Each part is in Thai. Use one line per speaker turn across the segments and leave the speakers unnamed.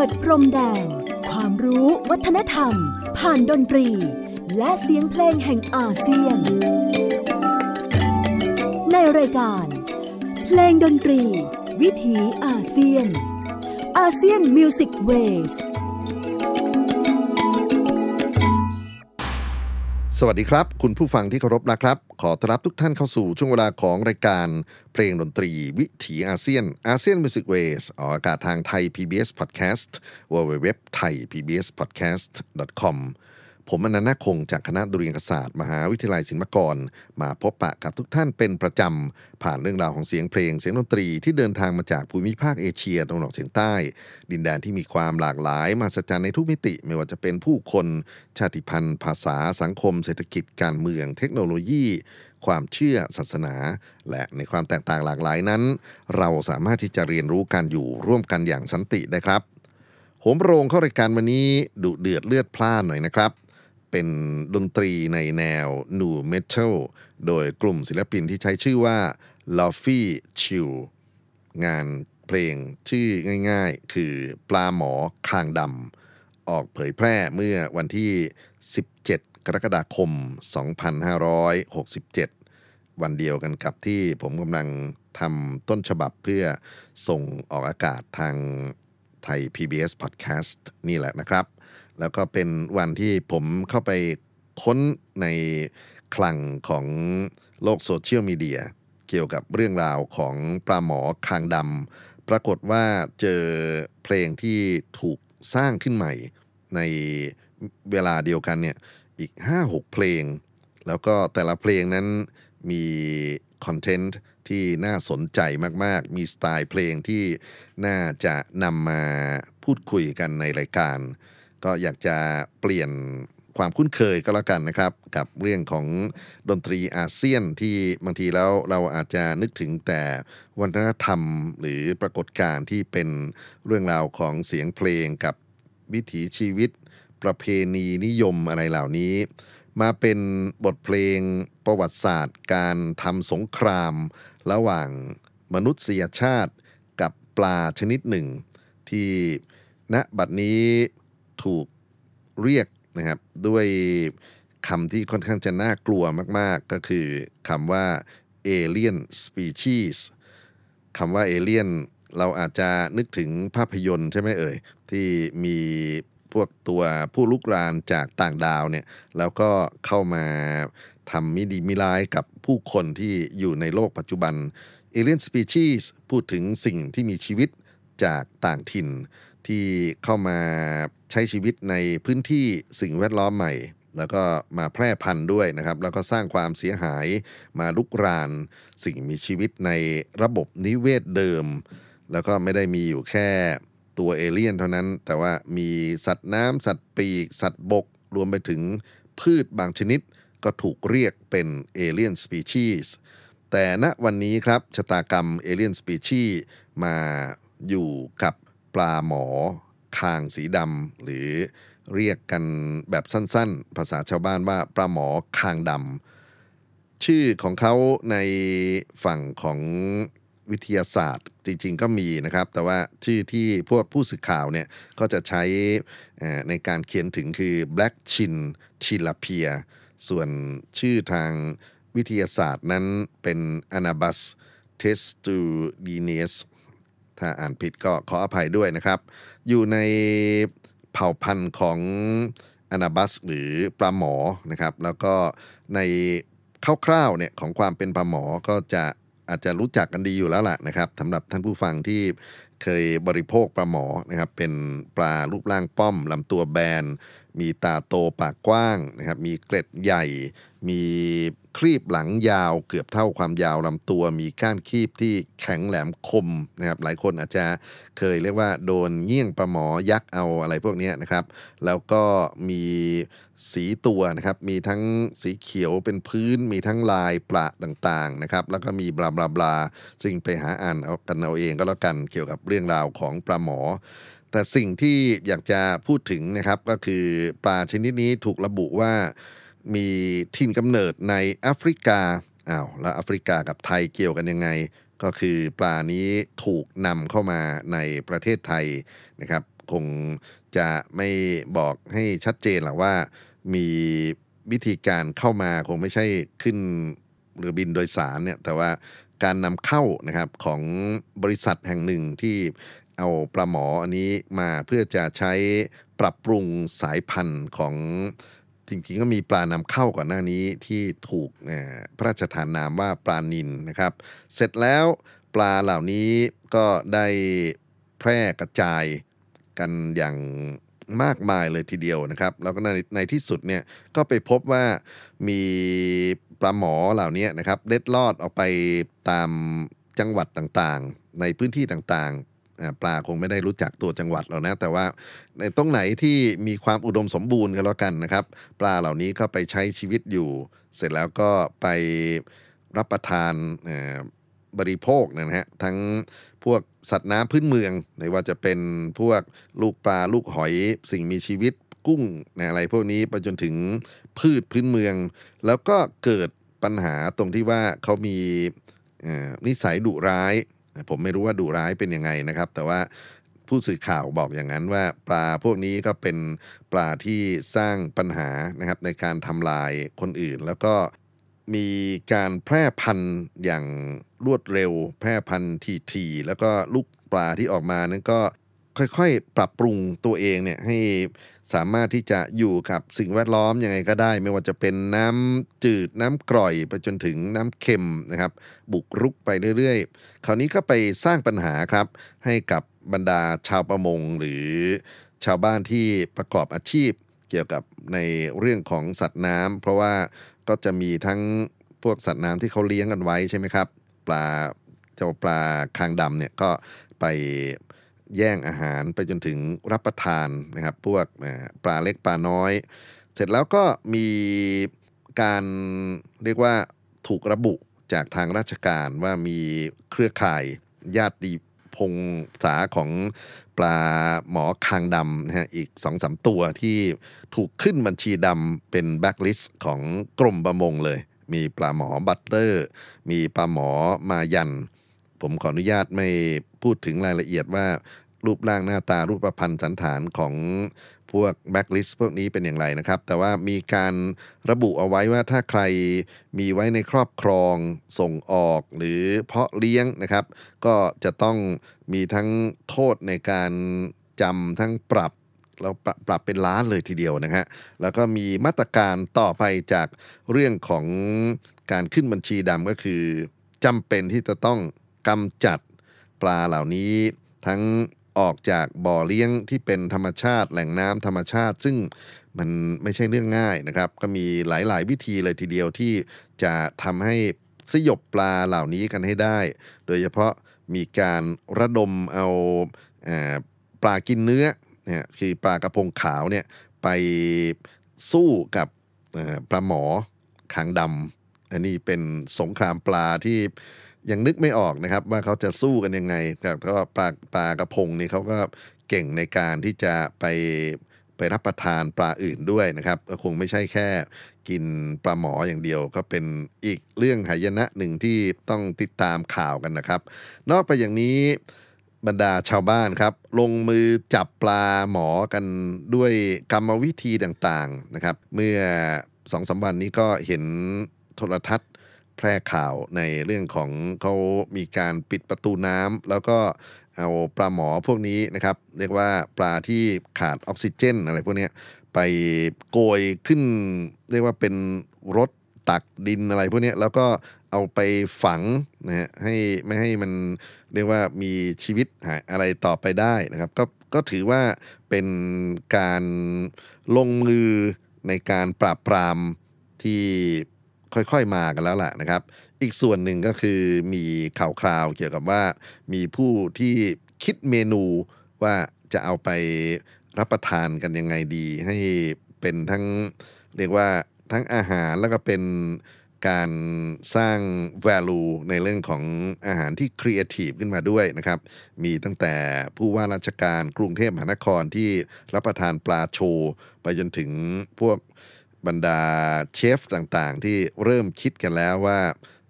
ปิดพรมแดนความรู้วัฒนธรรม ผ่านดนตรี และเสียงเพลงแห่งอาเซียน ในรายการ เพลงดนตรี วิถีอาเซียนอาเซียนมิวสิกเวส
สวัสดีครับ คุณผู้ฟังที่เคารพนะครับขอต้อนรับทุกท่านเข้าสู่ช่วงเวลาของรายการเพลงดนตรีวิถีอาเซียน อาเซียนมิวสิกเวสออกอากาศทางไทย PBS Podcast w w w t h a i PBS Podcast com ผมอนันต์คงจากคณะดุเรียนศาสตร์มหาวิทยาลัยศิลปากร มาพบปะกับทุกท่านเป็นประจำ ผ่านเรื่องราวของเสียงเพลงเสียงดนตรีที่เดินทางมาจากภูมิภาคเอเชียตะวันออกเฉียงใต้ ดินแดนที่มีความหลากหลายมหัศจรรย์ในทุกมิติไม่ว่าจะเป็นผู้คน ชาติพันธุ์ ภาษาสังคมเศรษฐกิจการเมือง เทคโนโลยี ความเชื่อศาสนา และในความแตกต่างหลากหลายนั้น เราสามารถที่จะเรียนรู้การอยู่ร่วมกันอย่างสันติได้ครับผมโรงเข้ารายการวันนี้ดุเดือดเลือดพล่านหน่อยนะครับเป็นดนตรีในแนวนูเมทัลโดยกลุ่มศิลปินที่ใช้ชื่อว่า l o f f y Chill งานเพลงชื่อง่ายๆ คือปลาหมอคางดำออกเผยแพร่เมื่อวันที่ 17 กรกฎาคม 2567 วันเดียวกันกับที่ผมกำลังทำต้นฉบับเพื่อส่งออกอากาศทางไทย PBS Podcast นี่แหละนะครับแล้วก็เป็นวันที่ผมเข้าไปค้นในคลังของโลกโซเชียลมีเดีย เกี่ยวกับเรื่องราวของปลาหมอคางดำ ปรากฏว่าเจอเพลงที่ถูกสร้างขึ้นใหม่ ในเวลาเดียวกันเนี่ย อีก 5-6 เพลง แล้วก็แต่ละเพลงนั้นมีคอนเทนต์ที่น่าสนใจมากๆ มีสไตล์เพลงที่น่าจะนำมาพูดคุยกันในรายการก็อยากจะเปลี่ยนความคุ้นเคยก็แล้วกันนะครับ กับเรื่องของดนตรีอาเซียนที่บางทีแล้วเราอาจจะนึกถึงแต่วัฒนธรรมหรือปรากฏการณ์ที่เป็นเรื่องราวของเสียงเพลงกับวิถีชีวิต ประเพณีนิยมอะไรเหล่านี้ มาเป็นบทเพลงประวัติศาสตร์ การทำสงคราม ระหว่างมนุษยชาติกับปลาชนิดหนึ่ง ที่ณบัดนี้ถูกเรียกนะครับ ด้วยคำที่ค่อนข้างจะน่ากลัวมาก ๆ ก็คือคำว่า alien species คำว่า alien เราอาจจะนึกถึงภาพยนตร์ใช่ไหมเอ่ยที่มีพวกตัวผู้ลุกรานจากต่างดาวเนี่ย แล้วก็เข้ามาทำมิดีมิร้ายกับผู้คนที่อยู่ในโลกปัจจุบัน alien species พูดถึงสิ่งที่มีชีวิตจากต่างถิ่นที่เข้ามาใช้ชีวิตในพื้นที่สิ่งแวดล้อมใหม่ แล้วก็มาแพร่พันธุ์ด้วยนะครับ แล้วก็สร้างความเสียหายมาลุกรานสิ่งมีชีวิตในระบบนิเวศเดิม แล้วก็ไม่ได้มีอยู่แค่ตัวเอเลี่ยนเท่านั้น แต่ว่ามีสัตว์น้ำสัตว์ปีกสัตว์บกรวมไปถึงพืชบางชนิดก็ถูกเรียกเป็นเอเลี่ยนสปีชีส์แต่ณวันนี้ครับชะตากรรมเอเลี่ยนสปีชีส์มาอยู่กับลาหมอคางสีดำหรือเรียกกันแบบสั้นๆ ภาษาชาวบ้านว่าปลาหมอคางดำชื่อของเขาในฝั่งของวิทยาศาสตร์จริงๆก็มีนะครับ แต่ว่าชื่อที่พวกผู้สื่อข่าวเนี่ยก็จะใช้ในการเขียนถึงคือ black chin t i l a p i ยส่วนชื่อทางวิทยาศาสตร์นั้นเป็น anabas t e s t u d i n e s ถ้าอ่านผิดก็ขออภัยด้วยนะครับ อยู่ในเผ่าพันธุ์ของอนาบัสหรือปลาหมอนะครับ แล้วก็ในคร่าวๆเนี่ยของความเป็นปลาหมอก็จะอาจจะรู้จักกันดีอยู่แล้วล่ะนะครับสำหรับท่านผู้ฟังที่เคยบริโภคปลาหมอนะครับ เป็นปลารูปร่างป้อมลำตัวแบนมีตาโตปากกว้างนะครับมีเกล็ดใหญ่มีครีบหลังยาวเกือบเท่าความยาวลำตัว มีก้านครีบที่แข็งแหลมคมนะครับหลายคนอาจจะเคยเรียกว่าโดนเงี้ยงปลาหมอยักเอาอะไรพวกนี้นะครับ แล้วก็มีสีตัวนะครับมีทั้งสีเขียวเป็นพื้น มีทั้งลายปละต่างๆนะครับแล้วก็มีบลาบลาบลา ซึ่งไปหาอ่านเอากันเอาเองก็แล้วกันเกี่ยวกับเรื่องราวของปลาหมอ แต่สิ่งที่อยากจะพูดถึงนะครับก็คือปลาชนิดนี้ถูกระบุว่ามีถิ่นกำเนิดในแอฟริกาอ้าว แล้วแอฟริกากับไทยเกี่ยวกันยังไง ก็คือปลานี้ถูกนำเข้ามาในประเทศไทยนะครับ คงจะไม่บอกให้ชัดเจนหรอกว่ามีวิธีการเข้ามาคงไม่ใช่ขึ้นเรือบินโดยสารเนี่ย แต่ว่าการนำเข้านะครับของบริษัทแห่งหนึ่งที่เอาปลาหมออันนี้มาเพื่อจะใช้ปรับปรุงสายพันธุ์ของจริงๆก็มีปลานำเข้าก่อนหน้านี้ที่ถูกพระราชทานนามว่าปลานินนะครับ เสร็จแล้วปลาเหล่านี้ก็ได้แพร่กระจายกันอย่างมากมายเลยทีเดียวนะครับ แล้วก็ในในที่สุดเนี่ยก็ไปพบว่ามีปลาหมอเหล่านี้นะครับเล็ดลอดออกไปตามจังหวัดต่างๆ ในพื้นที่ต่างๆปลาคงไม่ได้รู้จักตัวจังหวัดหรอกนะ แต่ว่าในตรงไหนที่มีความอุดมสมบูรณ์กันแล้วกันนะครับ ปลาเหล่านี้ก็ไปใช้ชีวิตอยู่ เสร็จแล้วก็ไปรับประทานบริโภคนะฮะทั้งพวกสัตว์น้ำพื้นเมืองไม่ว่าจะเป็นพวกลูกปลาลูกหอยสิ่งมีชีวิตกุ้งอะไรพวกนี้ ไปจนถึงพืชพื้นเมือง แล้วก็เกิดปัญหาตรงที่ว่าเขามีนิสัยดุร้ายผมไม่รู้ว่าดุร้ายเป็นยังไงนะครับ แต่ว่าผู้สื่อข่าวบอกอย่างนั้นว่า ปลาพวกนี้ก็เป็นปลาที่สร้างปัญหานะครับ ในการทำลายคนอื่น แล้วก็มีการแพร่พันธุ์อย่างรวดเร็วแพร่พันธุ์ทีทีแล้วก็ลูกปลาที่ออกมานั้นก็ค่อยๆ ปรับปรุงตัวเองเนี่ยให้สามารถที่จะอยู่กับสิ่งแวดล้อม ยังไงก็ได้ ไม่ว่าจะเป็นน้ำจืดน้ำกร่อยไปจนถึงน้ำเค็มนะครับ บุกรุกไปเรื่อย ๆ คราวนี้ก็ไปสร้างปัญหาครับ ให้กับบรรดาชาวประมง หรือชาวบ้านที่ประกอบอาชีพเกี่ยวกับในเรื่องของสัตว์น้ำ เพราะว่าก็จะมีทั้งพวกสัตว์น้ำที่เขาเลี้ยงกันไว้ใช่ไหมครับ ปลาเจ้าปลาคางดำเนี่ยก็ไปแย่งอาหารไปจนถึงรับประทานนะครับ พวกปลาเล็กปลาน้อย เสร็จแล้วก็มีการเรียกว่าถูกระบุจากทางราชการว่ามีเครือข่ายญาติพงษาของปลาหมอคางดำนะฮะอีกสองสามตัวที่ถูกขึ้นบัญชีดำเป็นแบ็กลิสต์ของกรมประมงเลย มีปลาหมอบัตเตอร์ มีปลาหมอมายันผมขออนุญาตไม่พูดถึงรายละเอียดว่ารูปร่างหน้าตารูปประพันธ์สันฐานของพวกแบ็กลิสต์พวกนี้เป็นอย่างไรนะครับ แต่ว่ามีการระบุเอาไว้ว่าถ้าใครมีไว้ในครอบครองส่งออก หรือเพาะเลี้ยงนะครับ ก็จะต้องมีทั้งโทษในการ จำทั้งปรับ เราปปรับเป็นล้านเลยทีเดียวนะฮะแล้วก็มีมาตรการต่อไปจากเรื่องของการขึ้นบัญชีดำก็คือจำเป็นที่จะต้องกำจัดปลาเหล่านี้ทั้งออกจากบ่อเลี้ยงที่เป็นธรรมชาติ แหล่งน้ำธรรมชาติ ซึ่งมันไม่ใช่เรื่องง่ายนะครับ ก็มีหลาย ๆ วิธีเลยทีเดียวที่จะทำให้สยบปลาเหล่านี้กันให้ได้ โดยเฉพาะมีการระดมเอาปลากินเนื้อเนี่ยคือปลากระพงขาวเนี่ยไปสู้กับปลาหมอขางดำอันนี้เป็นสงครามปลาที่ยังนึกไม่ออกนะครับ ว่าเขาจะสู้กันยังไง แต่ก็ปลาปลากระพงนี่เขาก็เก่งในการที่จะไป ไปรับประทานปลาอื่นด้วยนะครับคงไม่ใช่แค่กินปลาหมออย่างเดียวก็เป็นอีกเรื่องหายนะหนึ่งที่ต้องติดตามข่าวกันนะครับ นอกไปอย่างนี้บรรดาชาวบ้านครับ ลงมือจับปลาหมอกันด้วยกรรมวิธีต่างๆนะครับ เมื่อสองสาวันนี้ก็เห็นโทรทัศน์แพร่ข่าวในเรื่องของเขามีการปิดประตูน้ำแล้วก็เอาปลาหมอพวกนี้นะครับ เรียกว่าปลาที่ขาดออกซิเจน อะไรพวกนี้ไปโกยขึ้น เรียกว่าเป็นรถตักดินอะไรพวกนี้แล้วก็เอาไปฝังนะฮะให้ไม่ให้มันเรียกว่ามีชีวิตอะไรต่อไปได้นะครับ ก็ก็ถือว่าเป็นการลงมือในการปราบปราม ที่ค่อย ๆ มากันแล้วแหละนะครับ อีกส่วนหนึ่งก็คือมีข่าวคราวเกี่ยวกับว่า มีผู้ที่คิดเมนูว่าจะเอาไปรับประทานกันยังไงดี ให้เป็นทั้ง เรียกว่าทั้งอาหารแล้วก็เป็นการสร้าง value ในเรื่องของอาหารที่ครีเอทีฟขึ้นมาด้วยนะครับ มีตั้งแต่ผู้ว่าราชการกรุงเทพมหานครที่รับประทานปลาโชไปจนถึงพวกบรรดาเชฟต่างๆที่เริ่มคิดกันแล้วว่า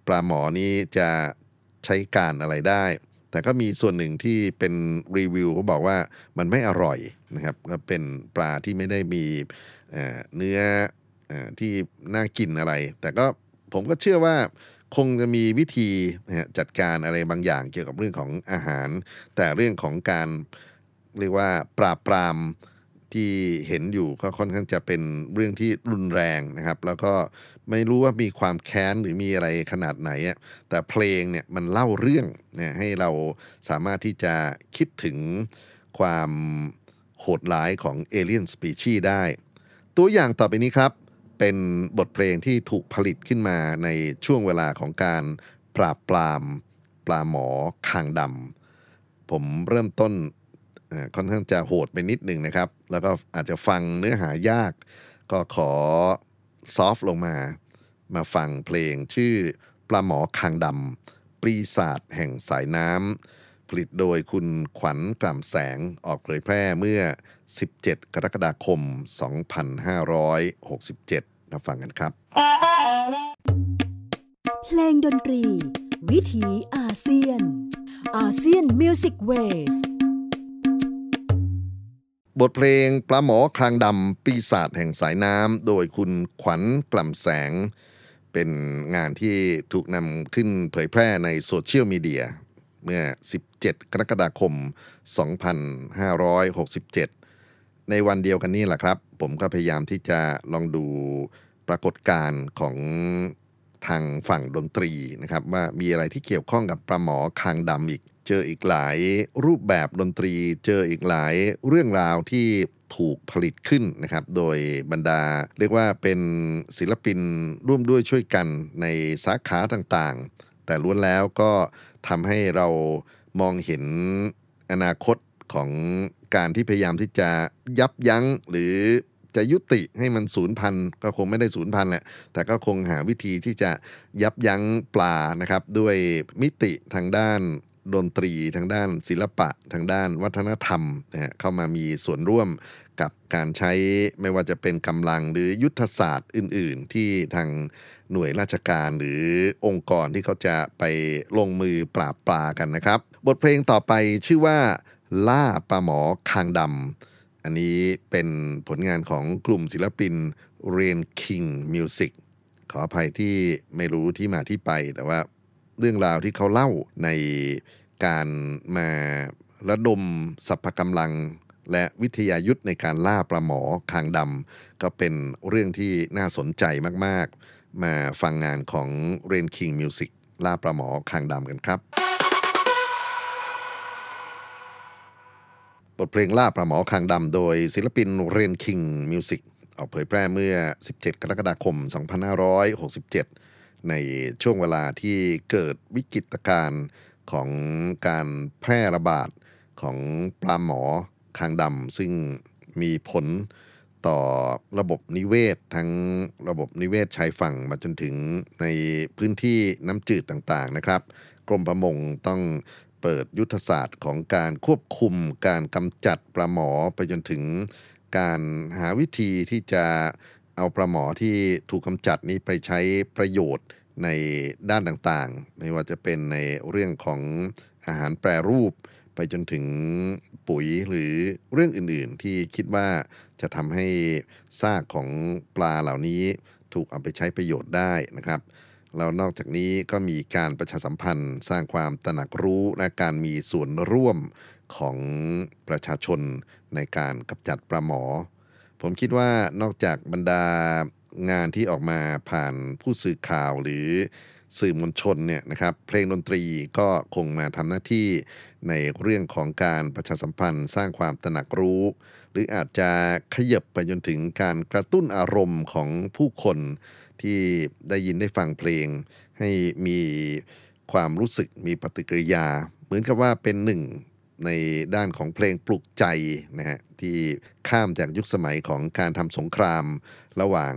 ปลาหมอนี้จะใช้การอะไรได้ แต่ก็มีส่วนหนึ่งที่เป็นรีวิวเขาบอกว่ามันไม่อร่อยนะครับก็เป็นปลาที่ไม่ได้มีเนื้อที่น่ากินอะไร แต่ก็ผมก็เชื่อว่า คงจะมีวิธีจัดการอะไรบางอย่างเกี่ยวกับเรื่องของอาหาร แต่เรื่องของการเรียกว่าปราบปรามที่เห็นอยู่ก็ค่อนข้างจะเป็นเรื่องที่รุนแรงนะครับ แล้วก็ไม่รู้ว่ามีความแค้นหรือมีอะไรขนาดไหน แต่เพลงเนี่ยมันเล่าเรื่องเนี่ยให้เราสามารถที่จะคิดถึงความโหดร้ายของเอเลี่ยนสปีชีได้ ตัวอย่างต่อไปนี้ครับ เป็นบทเพลงที่ถูกผลิตขึ้นมาในช่วงเวลาของการปราบปราม ปลาหมอคางดำผมเริ่มต้นค่อนข้างจะโหดไปนิดหนึ่งนะครับ แล้วก็อาจจะฟังเนื้อหายาก ก็ขอซอฟลงมา มาฟังเพลงชื่อปลาหมอคางดำปรีศาสแห่งสายน้ำ ผลิตโดยคุณขวัญกล่ำแสง ออกเผยแพร่เมื่อ 17 กรกฎาคม 2567นะฟังกันครับ
เพลงดนตรี วิถีอาเซียนอาเซียนมิวสิกเวส์
บทเพลงปลาหมอคลางดำปีศาจแห่งสายน้ำโดยคุณขวัญกล่ำแสง เป็นงานที่ถูกนำขึ้นเผยแพร่ในโซเชียลมีเดียเมื่อ 17 กรกฎาคม 2567 ในวันเดียวกันนี้แหละครับ ผมก็พยายามที่จะลองดูปรากฏการณ์ของทางฝั่งดนตรีนะครับว่ามีอะไรที่เกี่ยวข้องกับปลาหมอคางดำอีกเจออีกหลายรูปแบบดนตรี เจออีกหลายเรื่องราวที่ถูกผลิตขึ้นนะครับ โดยบรรดาเรียกว่าเป็นศิลปินร่วมด้วยช่วยกันในสาขาต่างๆ แต่ล้วนแล้วก็ทำให้เรามองเห็นอนาคตของการที่พยายามที่จะยับยั้งหรือจะยุติให้มันศูนย์พันก็คงไม่ได้ศูนย์พันแหละ แต่ก็คงหาวิธีที่จะยับยั้งปลานะครับ ด้วยมิติทางด้านดนตรีทางด้านศิลปะทางด้านวัฒนธรรมนะฮะเข้ามามีส่วนร่วมกับการใช้ไม่ว่าจะเป็นกำลังหรือยุทธศาสตร์อื่นๆ ที่ทางหน่วยราชการหรือองค์กรที่เขาจะไปลงมือปราบปรากันนะครับ บทเพลงต่อไปชื่อว่า ล่าปลาหมอคางดำอันนี้เป็นผลงานของกลุ่มศิลปินเรนคิงมิวสิกขออภัยที่ไม่รู้ที่มาที่ไปแต่ว่าเรื่องราวที่เขาเล่าในการมาระดมสรรพกำลังและวิทยายุทธในการล่าปลาหมอคางดำก็เป็นเรื่องที่น่าสนใจมากๆ มาฟังงานของเรนคิงมิวสิกล่าปลาหมอคางดำกันครับ บทเพลงล่าปลาหมอคางดำโดยศิลปินเรนคิงมิวสิกออกเผยแพร่เมื่อ 17 กรกฎาคม 2567ในช่วงเวลาที่เกิดวิกฤตการณ์ของการแพร่ระบาด ของปลาหมอคางดำซึ่งมีผลต่อระบบนิเวศทั้งระบบนิเวศชายฝั่งมาจนถึงในพื้นที่น้ำจืดต่างๆนะครับ กรมประมงต้องเปิดยุทธศาสตร์ของการควบคุมการกำจัดปลาหมอไปจนถึงการหาวิธีที่จะเอาปลาหมอที่ถูกกำจัดนี้ไปใช้ประโยชน์ในด้านต่างๆ ไม่ว่าจะเป็นในเรื่องของอาหารแปรรูป ไปจนถึงปุ๋ยหรือเรื่องอื่นๆ ที่คิดว่าจะทำให้ซากของปลาเหล่านี้ถูกเอาไปใช้ประโยชน์ได้นะครับแล้วนอกจากนี้ก็มีการประชาสัมพันธ์สร้างความตระหนักรู้และการมีส่วนร่วมของประชาชนในการกำจัดปลาหมอผมคิดว่านอกจากบรรดางานที่ออกมาผ่านผู้สื่อข่าวหรือสื่อมวลชน เนี่ยนะครับเพลงดนตรีก็คงมาทำหน้าที่ในเรื่องของการประชาสัมพันธ์ สร้างความตระหนักรู้ หรืออาจจะขยับไปจนถึงการกระตุ้นอารมณ์ของผู้คนที่ได้ยินได้ฟังเพลง ให้มีความรู้สึกมีปฏิกิริยา เหมือนกับว่าเป็นหนึ่งในด้านของเพลงปลุกใจนะฮะที่ข้ามจากยุคสมัยของการทำสงคราม ระหว่าง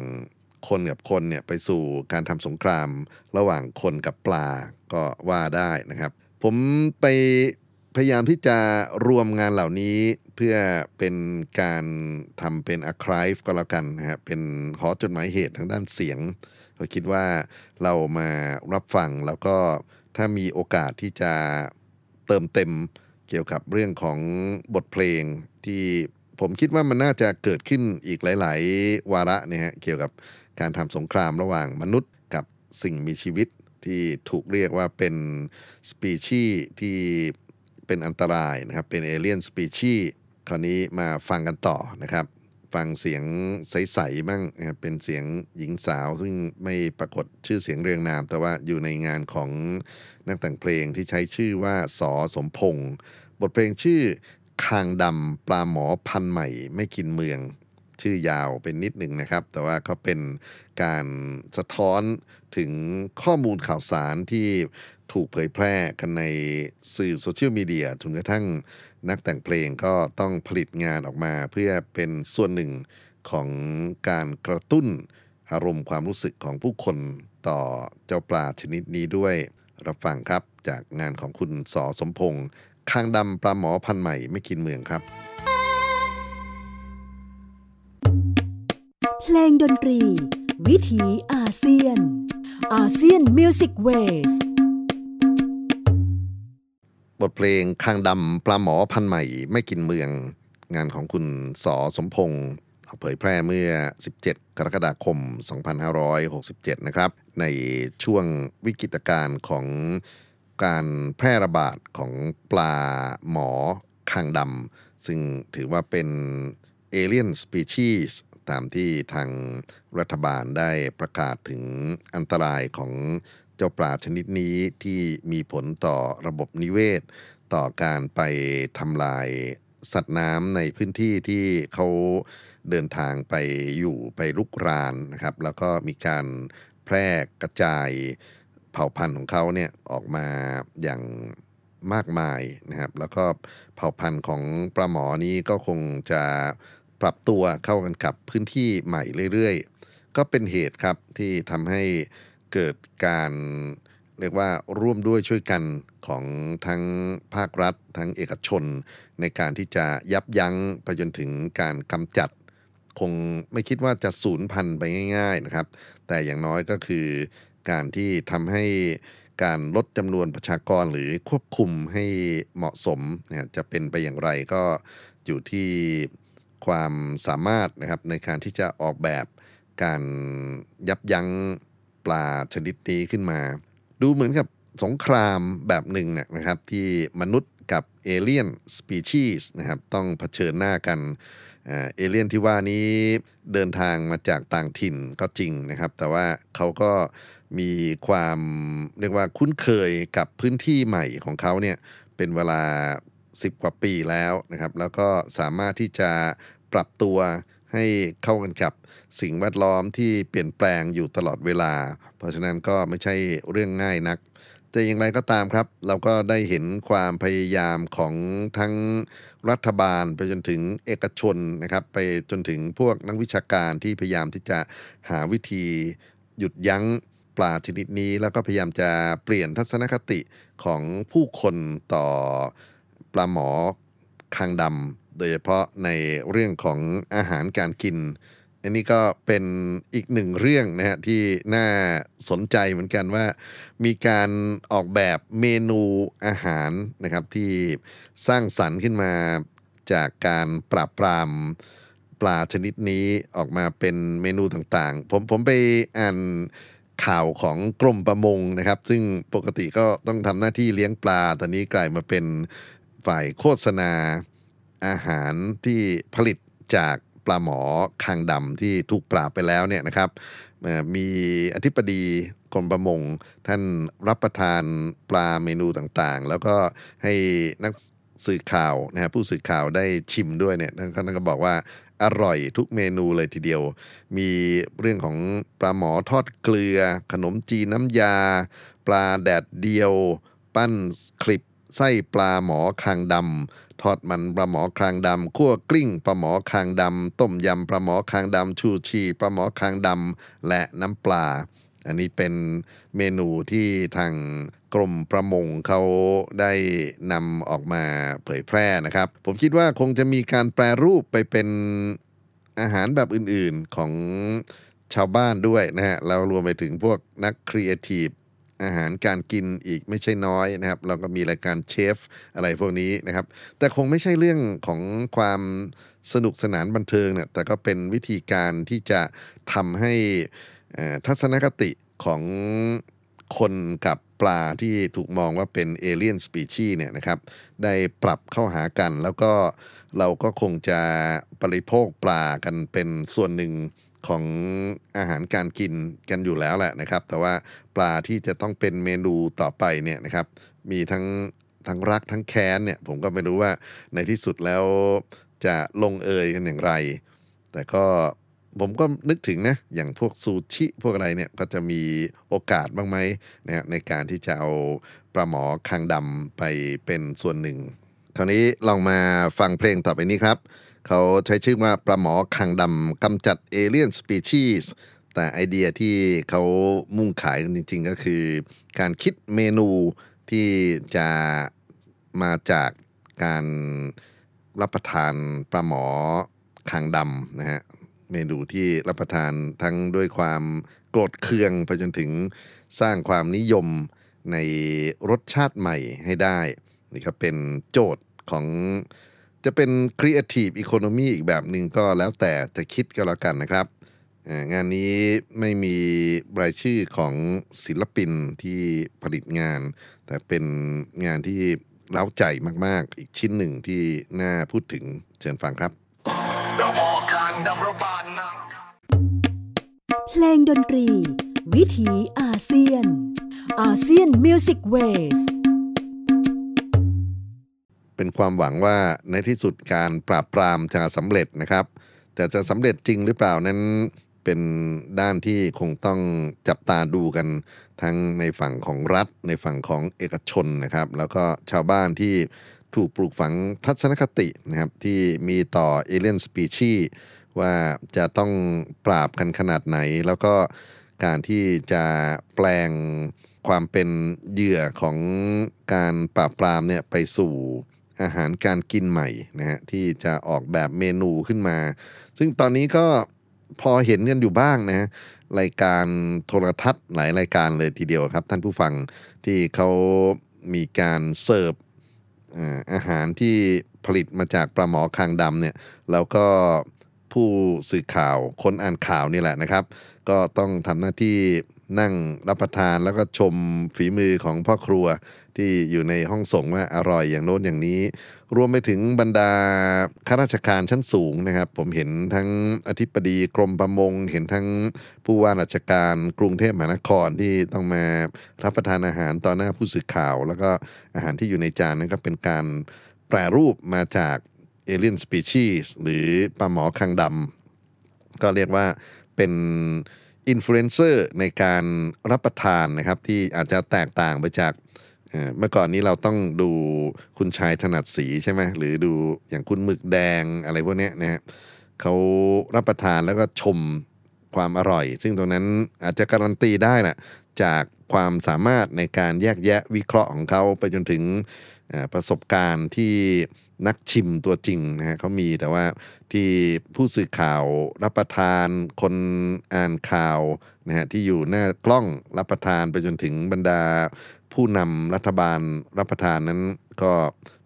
คนกับคนเนี่ยไปสู่การทำสงคราม ระหว่างคนกับปลาก็ว่าได้นะครับ ผมไปพยายามที่จะรวมงานเหล่านี้เพื่อเป็นการทำเป็นอะคริฟก็แล้วกันนะฮะเป็นหอจดหมายเหตุทางด้านเสียงก็คิดว่าเรามารับฟัง แล้วก็ถ้ามีโอกาสที่จะเติมเต็มเกี่ยวกับเรื่องของบทเพลงที่ผมคิดว่ามันน่าจะเกิดขึ้นอีกหลาย ๆวาระนะฮะ เกี่ยวกับการทำสงครามระหว่างมนุษย์กับสิ่งมีชีวิต ที่ถูกเรียกว่าเป็นสปีชีที่เป็นอันตรายนะครับ เป็นเอเลี่ยนสปีชี คราวนี้มาฟังกันต่อนะครับ ฟังเสียงใสๆบ้างนะครับเป็นเสียงหญิงสาว ซึ่งไม่ปรากฏชื่อเสียงเรียงนาม แต่ว่าอยู่ในงานของนักแต่งเพลงที่ใช้ชื่อว่าสอสมพงษ์บทเพลงชื่อคางดำปลาหมอพันใหม่ ไม่กินเมือง ชื่อยาวเป็นนิดหนึ่งนะครับ แต่ว่าเขาเป็นการสะท้อนถึงข้อมูลข่าวสารที่ถูกเผยแพร่กันในสื่อโซเชียลมีเดียถึงกระทั่งนักแต่งเพลงก็ต้องผลิตงานออกมา เพื่อเป็นส่วนหนึ่งของการกระตุ้นอารมณ์ความรู้สึกของผู้คนต่อเจ้าปลาชนิดนี้ด้วย รับฟังครับจากงานของคุณสอสมพงษ์คางดำปลาหมอพันใหม่ ไม่กินเมืองครับ
เพลงดนตรี วิถีอาเซียนอาเซียนมิวสิกเวส
บทเพลงคางดำปลาหมอพันใหม่ไม่กินเมือง งานของคุณสอสมพงษ์เผยแพร่เมื่อ 17 กรกฎาคม 2567 นะครับ ในช่วงวิกฤตการณ์ของการแพร่ระบาดของปลาหมอคางดำซึ่งถือว่าเป็นเอเลียนสปีชีส์ตามที่ทางรัฐบาลได้ประกาศถึงอันตรายของเจ้าปลาชนิดนี้ที่มีผลต่อระบบนิเวศ ต่อการไปทำลาย สัตว์น้ำในพื้นที่ที่เขาเดินทางไปอยู่ไปลุกรานนะครับ แล้วก็มีการแพร่กระจายเผ่าพันธุ์ของเขาเนี่ยออกมาอย่างมากมายนะครับ แล้วก็เผ่าพันธุ์ของปลาหมอนี้ก็คงจะปรับตัวเข้ากันกับพื้นที่ใหม่เรื่อยๆก็เป็นเหตุครับที่ทำให้เกิดการเรียกว่าร่วมด้วยช่วยกันของทั้งภาครัฐ ทั้งเอกชน ในการที่จะยับยั้งไปจนถึงการกำจัด คงไม่คิดว่าจะสูญพันธุ์ไปง่าย ๆนะครับ แต่อย่างน้อยก็คือการที่ทำให้การลดจำนวนประชากรหรือควบคุมให้เหมาะสมนะจะเป็นไปอย่างไรก็อยู่ที่ความสามารถนะครับในการที่จะออกแบบการยับยั้งปลาชนิดนี้ขึ้นมา ดูเหมือนกับสงครามแบบหนึ่งนะครับ ที่มนุษย์กับเอเลี่ยนสปีชีส์นะครับ ต้องเผชิญหน้ากันเอเลี่ยนที่ว่านี้เดินทางมาจากต่างถิ่นก็จริงนะครับ แต่ว่าเขาก็มีความเรียกว่าคุ้นเคยกับพื้นที่ใหม่ของเขาเนี่ยเป็นเวลา 10 กว่าปีแล้วนะครับ แล้วก็สามารถที่จะปรับตัวให้เข้ากันกับสิ่งแวดล้อมที่เปลี่ยนแปลงอยู่ตลอดเวลา เพราะฉะนั้นก็ไม่ใช่เรื่องง่ายนักแต่อย่างไรก็ตามครับ เราก็ได้เห็นความพยายามของทั้งรัฐบาลไปจนถึงเอกชนนะครับไปจนถึงพวกนักวิชาการที่พยายามที่จะหาวิธีหยุดยั้งปลาชนิดนี้แล้วก็พยายามจะเปลี่ยนทัศนคติของผู้คนต่อปลาหมอคางดำโดยเฉพาะในเรื่องของอาหารการกิน อันนี้ก็เป็นอีกหนึ่งเรื่องนะฮะที่น่าสนใจเหมือนกันว่า มีการออกแบบเมนูอาหารนะครับ ที่สร้างสรรค์ขึ้นมาจากการปราบปรามปลาชนิดนี้ออกมาเป็นเมนูต่าง ๆ ผมผมไปอ่านข่าวของกรมประมงนะครับ ซึ่งปกติก็ต้องทำหน้าที่เลี้ยงปลา ตอนนี้กลายมาเป็นฝ่ายโฆษณาอาหารที่ผลิตจากปลาหมอคางดำที่ถูกปราบไปแล้วเนี่ยนะครับ มีอธิบดีกรมประมง ท่านรับประทานปลาเมนูต่างๆ แล้วก็ให้นักสื่อข่าวนะฮะผู้สื่อข่าวได้ชิมด้วยเนี่ยท่านก็บอกว่าอร่อยทุกเมนูเลยทีเดียว มีเรื่องของปลาหมอทอดเกลือ ขนมจีนน้ำยา ปลาแดดเดียว ปั้นคลิปไส้ปลาหมอคางดำทอดมันปลาหมอคางดำคั่วกลิ้งปลาหมอคางดำต้มยำปลาหมอคางดำชูชีปลาหมอคางดำและน้ำปลาอันนี้เป็นเมนูที่ทางกรมประมงเขาได้นำออกมาเผยแพร่นะครับ ผมคิดว่าคงจะมีการแปรรูปไปเป็นอาหารแบบอื่นๆของชาวบ้านด้วยนะฮะแล้วรวมไปถึงพวกนักครีเอทีฟอาหารการกินอีกไม่ใช่น้อยนะครับ เราก็มีรายการเชฟอะไรพวกนี้นะครับ แต่คงไม่ใช่เรื่องของความสนุกสนานบันเทิงเนี่ยแต่ก็เป็นวิธีการที่จะทำให้ทัศนคติของคนกับปลาที่ถูกมองว่าเป็นเอเลี่ยนสปีชีเนี่ยนะครับได้ปรับเข้าหากันแล้วก็เราก็คงจะบริโภคปลากันเป็นส่วนหนึ่งของอาหารการกินกันอยู่แล้วแหละนะครับ แต่ว่าปลาที่จะต้องเป็นเมนูต่อไปเนี่ยนะครับมีทั้งทั้งรักทั้งแค้นเนี่ย ผมก็ไม่รู้ว่าในที่สุดแล้วจะลงเอยกันอย่างไร แต่ก็ผมก็นึกถึงนะอย่างพวกซูชิ พวกอะไรเนี่ย ก็จะมีโอกาสบ้างไหมนะในการที่จะเอาปลาหมอคางดำไปเป็นส่วนหนึ่ง คราวนี้ลองมาฟังเพลงต่อไปนี้ครับ เขาใช้ชื่อว่าปลาหมอคางดำกำจัดเอเลี่ยนสปีชีส์แต่ไอเดียที่เขามุ่งขายจริง ๆ ก็คือ การคิดเมนูที่จะมาจากการรับประทานปลาหมอคางดำนะฮะเมนูที่รับประทานทั้งด้วยความโกรธเคืองไปจนถึงสร้างความนิยมในรสชาติใหม่ให้ได้นี่ครับเป็นโจทย์ของจะเป็น Creative Economy อีกแบบหนึ่งก็แล้วแต่จะคิดก็แล้วกันนะครับ งานนี้ไม่มีรายชื่อของศิลปินที่ผลิตงาน แต่เป็นงานที่เล้าใจมากๆ อีกชิ้นหนึ่งที่น่าพูดถึงเชิญฟังครับานดับรบ
านนะเพลงดนตรี วิถีอาเซียนอาเซียนมิวสิกเวส
เป็นความหวังว่าในที่สุดการปราบปรามจะสำเร็จนะครับ แต่จะสำเร็จจริงหรือเปล่านั้นเป็นด้านที่คงต้องจับตาดูกันทั้งในฝั่งของรัฐ ในฝั่งของเอกชนนะครับ แล้วก็ชาวบ้านที่ถูกปลูกฝังทัศนคตินะครับที่มีต่อเอเลียนสปีชีว่าจะต้องปราบกันขนาดไหน แล้วก็การที่จะแปลงความเป็นเหยื่อของการปราบปรามเนี่ย ไปสู่อาหารการกินใหม่นะฮะที่จะออกแบบเมนูขึ้นมา ซึ่งตอนนี้ก็พอเห็นกันอยู่บ้างนะฮะรายการโทรทัศน์หลายรายการเลยทีเดียวครับ ท่านผู้ฟังที่เขามีการเสิร์ฟอาหารที่ผลิตมาจากปลาหมอคางดำเนี่ยแล้วก็ผู้สื่อข่าวคนอ่านข่าวนี่แหละนะครับ ก็ต้องทำหน้าที่นั่งรับประทานแล้วก็ชมฝีมือของพ่อครัวที่อยู่ในห้องส่งว่าอร่อยอย่างโน้นอย่างนี้ รวมไปถึงบรรดาข้าราชการชั้นสูงนะครับ ผมเห็นทั้งอธิบดีกรมประมง เห็นทั้งผู้ว่าราชการกรุงเทพมหานครที่ต้องมารับประทานอาหารต่อหน้าผู้สื่อข่าว แล้วก็อาหารที่อยู่ในจานนั้นก็เป็นการแปรรูปมาจากเอเลียนสปีชีส์หรือปลาหมอคางดำก็เรียกว่าเป็นอินฟลูเอนเซอร์ในการรับประทานนะครับที่อาจจะแตกต่างไปจากเมื่อก่อนนี้เราต้องดูคุณชายถนัดสีใช่ไหมหรือดูอย่างคุณหมึกแดงอะไรพวกนี้นะฮะเขารับประทานแล้วก็ชมความอร่อย ซึ่งตรงนั้นอาจจะการันตีได้นะจากความสามารถในการแยกแยะวิเคราะห์ของเขา ไปจนถึงประสบการณ์ที่นักชิมตัวจริงนะฮะเขามีแต่ว่าที่ผู้สื่อข่าวรับประทานคนอ่านข่าวนะฮะที่อยู่หน้ากล้องรับประทานไปจนถึงบรรดา ผู้นำรัฐบาลรับประทานนั้นก็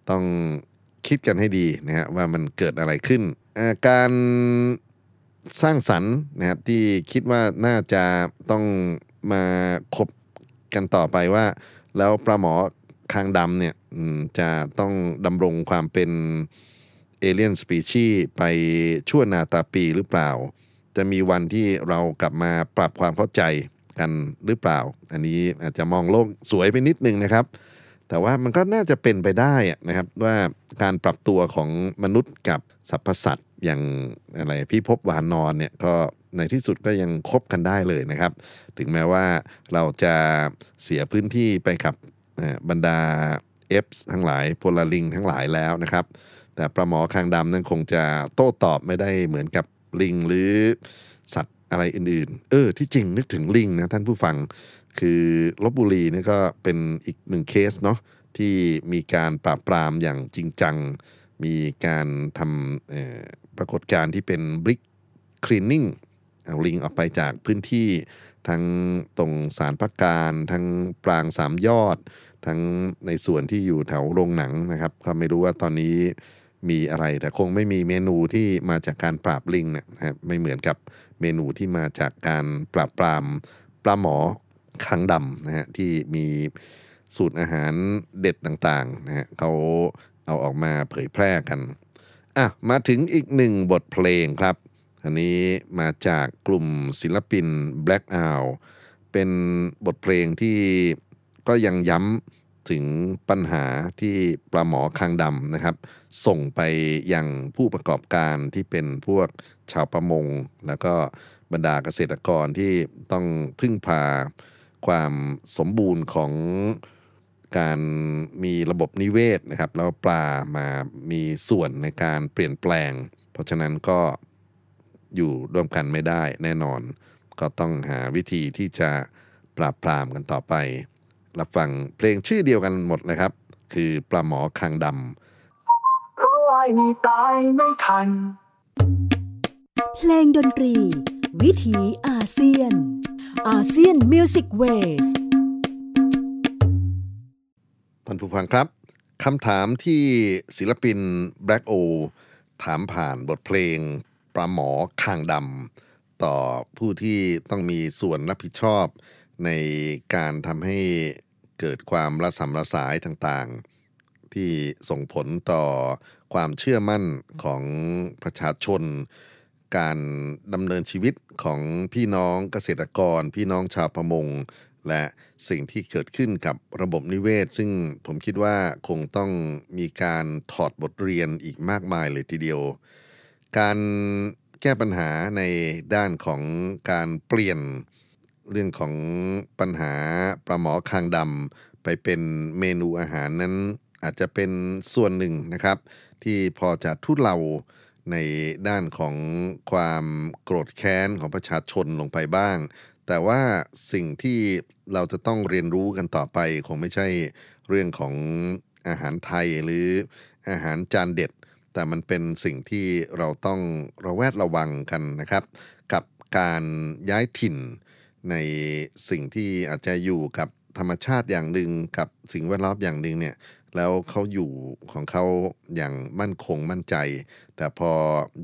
ต้องคิดกันให้ดีนะฮะว่ามันเกิดอะไรขึ้น การสร้างสรรค์นะครับที่คิดว่าน่าจะต้องมาคบกันต่อไปว่า แล้วปลาหมอคางดำเนี่ยจะต้องดำรงความเป็นเอเลียนสปีชีไปชั่วนาตาปีหรือเปล่า จะมีวันที่เรากลับมาปรับความเข้าใจกันหรือเปล่า อันนี้อาจจะมองโลกสวยไปนิดนึงนะครับ แต่ว่ามันก็น่าจะเป็นไปได้นะครับว่าการปรับตัวของมนุษย์กับสรรพสัตว์อย่างอะไรพี่พบวานนอนเนี่ยก็ในที่สุดก็ยังคบกันได้เลยนะครับ ถึงแม้ว่าเราจะเสียพื้นที่ไปกับบรรดาเอฟทั้งหลายโพลาริงทั้งหลายแล้วนะครับ แต่ปลาหมอคางดำนั้นคงจะโต้ตอบไม่ได้เหมือนกับลิงหรือสัตว์อะไรอื่นๆเออ ที่จริงนึกถึงลิงนะท่านผู้ฟังคือลบบุรีนี่ก็เป็นอีกหนึ่งเคสเนาะที่มีการปราบปรามอย่างจริงจัง มีการทำปรากฏการณ์ที่เป็นบริกคลีนนิ่งเอาลิงออกไปจากพื้นที่ ทั้งตรงสารพักการทั้งปรางสามยอดทั้งในส่วนที่อยู่แถวโรงหนังนะครับก็ไม่รู้ว่าตอนนี้มีอะไรแต่คงไม่มีเมนูที่มาจากการปราบลิงนะครับไม่เหมือนกับเมนูที่มาจากการปราบปรามปลาหมอขังดำนะฮะที่มีสูตรอาหารเด็ดต่างๆนะฮะเขาเอาออกมาเผยแพร่กันอ่ะมาถึงอีกหนึ่งบทเพลงครับอันนี้มาจากกลุ่มศิลปิน Black o u t เป็นบทเพลงที่ก็ยังย้ำถึงปัญหาที่ปลาหมอคางดำนะครับ ส่งไปยังผู้ประกอบการที่เป็นพวกชาวประมง แล้วก็บรรดาเกษตรกรที่ต้องพึ่งพา ความสมบูรณ์ของการมีระบบนิเวศนะครับ แล้วปลามามีส่วนในการเปลี่ยนแปลง เพราะฉะนั้นก็อยู่ร่วมกันไม่ได้ แน่นอนก็ต้องหาวิธีที่จะปราบปรามกันต่อไปรับฟังเพลงชื่อเดียวกันหมดนะครับ คือปลาหมอคางด
ำรู้ไ้ตายไม่ทันเพลงดนตรี วิถีอาเซียนอาเซียนมิวสิกเวส
ท่านผู้ฟังครับคำถามที่ศิลปิน Black O ถามผ่านบทเพลงปลาหมอคางดำต่อผู้ที่ต้องมีส่วนรับผิดชอบในการทำให้เกิดความระสำระสายต่างๆ ที่ส่งผลต่อความเชื่อมั่นของประชาชน การดำเนินชีวิตของพี่น้องเกษตรกร พี่น้องชาวประมง และสิ่งที่เกิดขึ้นกับระบบนิเวศ ซึ่งผมคิดว่าคงต้องมีการถอดบทเรียนอีกมากมายเลยทีเดียว การแก้ปัญหาในด้านของการเปลี่ยนเรื่องของปัญหาปลาหมอคางดำไปเป็นเมนูอาหารนั้นอาจจะเป็นส่วนหนึ่งนะครับ ที่พอจะทุเลาในด้านของความโกรธแค้น ของประชาชนลงไปบ้าง แต่ว่าสิ่งที่เราจะต้องเรียนรู้กันต่อไปคงไม่ใช่ เรื่องของอาหารไทยหรืออาหารจานเด็ด แต่มันเป็นสิ่งที่เราต้อง ระแวดระวังกันนะครับ กับการย้ายถิ่นในสิ่งที่อาจจะอยู่กับธรรมชาติอย่างหนึ่งกับสิ่งแวดล้อมอย่างหนึ่งเนี่ยแล้วเขาอยู่ของเขาอย่างมั่นคงมั่นใจ แต่พอ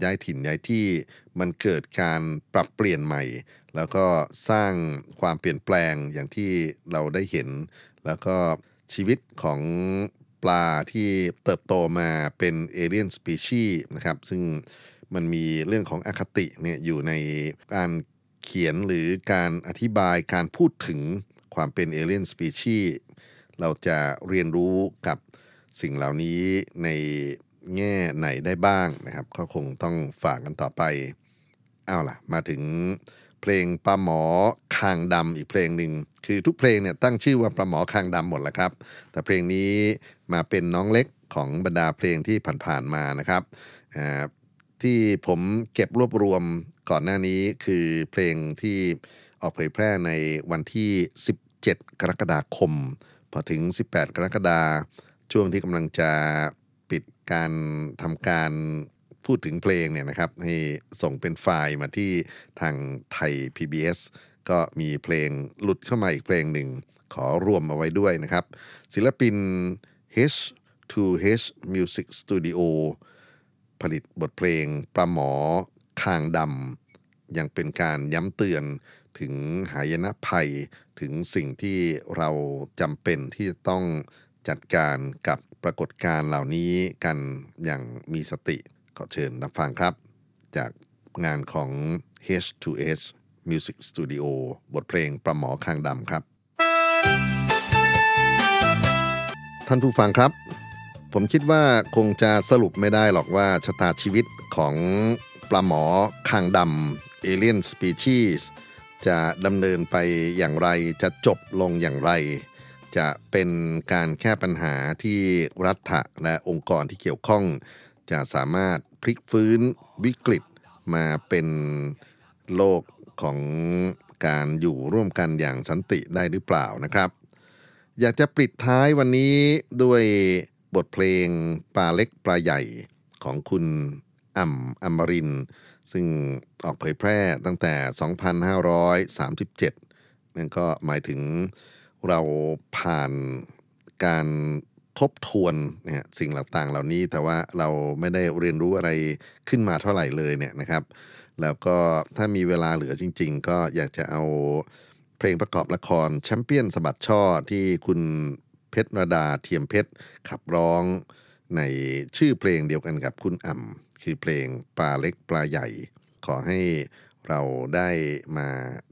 ย้ายถิ่นย้ายที่มันเกิดการปรับเปลี่ยนใหม่ แล้วก็สร้างความเปลี่ยนแปลงอย่างที่เราได้เห็น แล้วก็ชีวิตของปลาที่เติบโตมาเป็นเอเลียนสปีชีส์นะครับ ซึ่งมันมีเรื่องของอคติเนี่ยอยู่ในการเขียนหรือการอธิบายการพูดถึงความเป็นเอเลี่ยนสปีชีเราจะเรียนรู้กับสิ่งเหล่านี้ในแง่ไหนได้บ้างนะครับ ก็คงต้องฝากกันต่อไป เอาล่ะ มาถึงเพลงปลาหมอคางดำอีกเพลงหนึ่งคือทุกเพลงเนี่ยตั้งชื่อว่าปลาหมอคางดำหมดแล้วครับ แต่เพลงนี้มาเป็นน้องเล็กของบรรดาเพลงที่ผ่านๆมานะครับ ที่ผมเก็บรวบรวมก่อนหน้านี้คือเพลงที่ออกเผยแพร่ในวันที่ 17 กรกฎาคม พอถึง 18 กรกฎา ช่วงที่กำลังจะปิดการทำการพูดถึงเพลงเนี่ยนะครับ ให้ส่งเป็นไฟล์มาที่ทางไทย PBS ก็มีเพลงหลุดเข้ามาอีกเพลงหนึ่ง ขอรวมเอาไว้ด้วยนะครับ ศิลปิน H2H Music Studio ผลิตบทเพลงประหมอคางดำยังเป็นการย้ำเตือนถึงหายนะภัยถึงสิ่งที่เราจำเป็นที่จะต้องจัดการกับปรากฏการณ์เหล่านี้กันอย่างมีสติ ขอเชิญรับฟังครับ จากงานของ H2H Music Studio บทเพลงประหมอคางดำครับ ท่านผู้ฟังครับ ผมคิดว่าคงจะสรุปไม่ได้หรอกว่า ชะตาชีวิตของปลาหมอคางดำเอเลียนสปีชีส์จะดำเนินไปอย่างไรจะจบลงอย่างไร จะเป็นการแค่ปัญหาที่รัฐะและองค์กรที่เกี่ยวข้อง จะสามารถพลิกฟื้นวิกฤตมาเป็นโลกของการอยู่ร่วมกันอย่างสันติได้หรือเปล่านะครับ อยากจะปิดท้ายวันนี้ด้วยบทเพลงปลาเล็กปลาใหญ่ของคุณอ่ำอมรินทร์ซึ่งออกเผยแพร่ตั้งแต่ 2537 นั่นก็หมายถึงเราผ่านการทบทวนเนี่ยสิ่งต่างๆเหล่านี้ แต่ว่าเราไม่ได้เรียนรู้อะไรขึ้นมาเท่าไหร่เลยเนี่ยนะครับ แล้วก็ถ้ามีเวลาเหลือจริงๆ ก็อยากจะเอาเพลงประกอบละครแชมเปี้ยนสบัดช่อ ที่คุณเพชรระดาเทียมเพชรขับร้องในชื่อเพลงเดียวกันกับคุณอ่ำคือเพลงปลาเล็กปลาใหญ่ ขอให้เราได้มา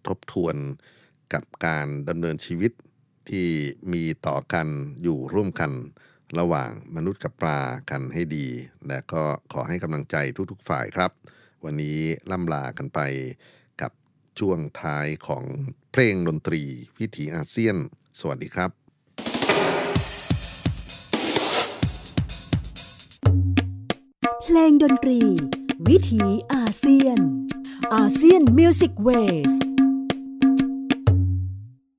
ทบทวนกับการดำเนินชีวิต ที่มีต่อกันอยู่ร่วมกัน ระหว่างมนุษย์กับปลากันให้ดี และก็ขอให้กำลังใจทุกๆ ฝ่ายครับ วันนี้ล่ำลากันไปกับช่วงท้ายของเพลงดนตรีวิถีอาเซียน สวัสดีครับ
เพลงดนตรี วิถีอาเซียน อาเซียนมิวสิกเวส